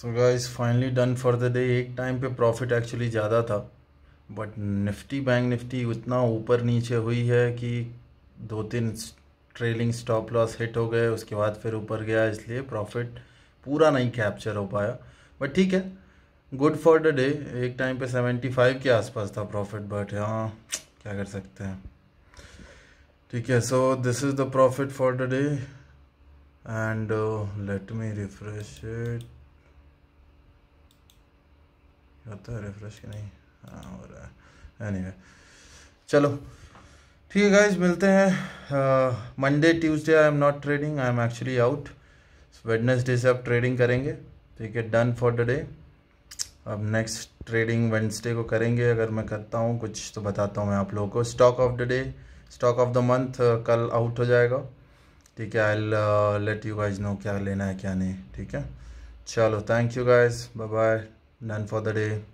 so guys finally done for the day एक time पे profit actually ज़्यादा था बट निफ्टी बैंक निफ्टी उतना ऊपर नीचे हुई है कि दो तीन ट्रेलिंग स्टॉप लॉस हिट हो गए उसके बाद फिर ऊपर गया इसलिए प्रॉफिट पूरा नहीं कैप्चर हो पाया बट ठीक है गुड फॉर द डे एक टाइम पे सेवेंटी फाइव के आसपास था प्रॉफिट बट हाँ क्या कर सकते हैं ठीक है so this is the profit for the day and let me refresh it लगता है रिफ्रेश कि नहीं हाँ हो रहा है एनी चलो ठीक है गाइज मिलते हैं Monday Tuesday I am not trading I am actually out Wednesday से आप ट्रेडिंग करेंगे ठीक है डन फॉर द डे अब नेक्स्ट ट्रेडिंग वेंसडे को करेंगे अगर मैं करता हूँ कुछ तो बताता हूँ मैं आप लोगों को stock of the day stock of the month कल आउट हो जाएगा ठीक है I let you guys know क्या लेना है क्या नहीं ठीक है चलो thank you guys bye bye none for the day